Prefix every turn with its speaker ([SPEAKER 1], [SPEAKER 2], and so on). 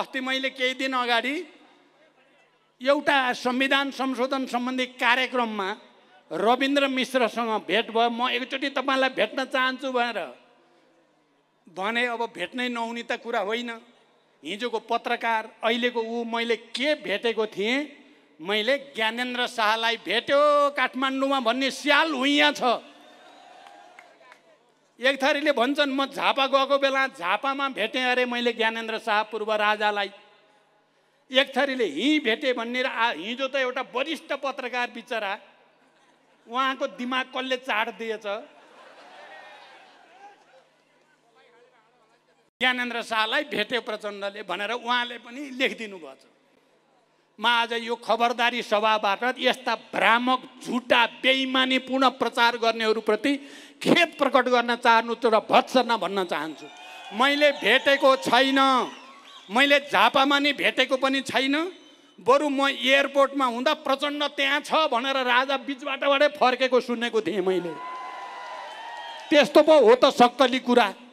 [SPEAKER 1] अस्ति मैले केही दिन अगाडि एउटा संविधान संशोधन सम्बन्धी कार्यक्रममा रविन्द्र मिश्रसँग भेट भयो म एकचोटि तपाईँलाई भेट्न चाहन्छु भनेर भने अब भेट्नै नहुने त कुरा होइन हिजोको पत्रकार अहिलेको ऊ मैले के भेटेको थिएँ मैले ज्ञानेन्द्र शाहलाई भेट्यो काठमाडौँमा भन्ने स्याल हुइया छ एक थरीले भन्छन् म झापा गएको बेला झापामा भेटेँ अरे मैले ज्ञानेन्द्र शाह पूर्व राजालाई एक थरीले हिँ भेटेँ भन्ने हिजो त एउटा वरिष्ठ पत्रकार बिचरा उहाँको दिमाग कसले चाड दिएछ ज्ञानेन्द्र शाहलाई भेटे प्रचण्डले भनेर उहाँले पनि लेखिदिनु छ म आज यो खबरदारी सभाबाट यस्ता भ्रामक झुटा बेइमानीपूर्ण प्रचार गर्नेहरूप्रति खेद प्रकट गर्न चाहनु र भत्सना भन्न चाहन्छु मैले भेटेको छैन मैले झापामा नि भेटेको पनि छैन बरु म एयरपोर्टमा हुँदा प्रचण्ड त्यहाँ छ भनेर राजा बिचबाटबाटै फर्केको सुनेको थिएँ मैले त्यस्तो पो हो त सक्तली कुरा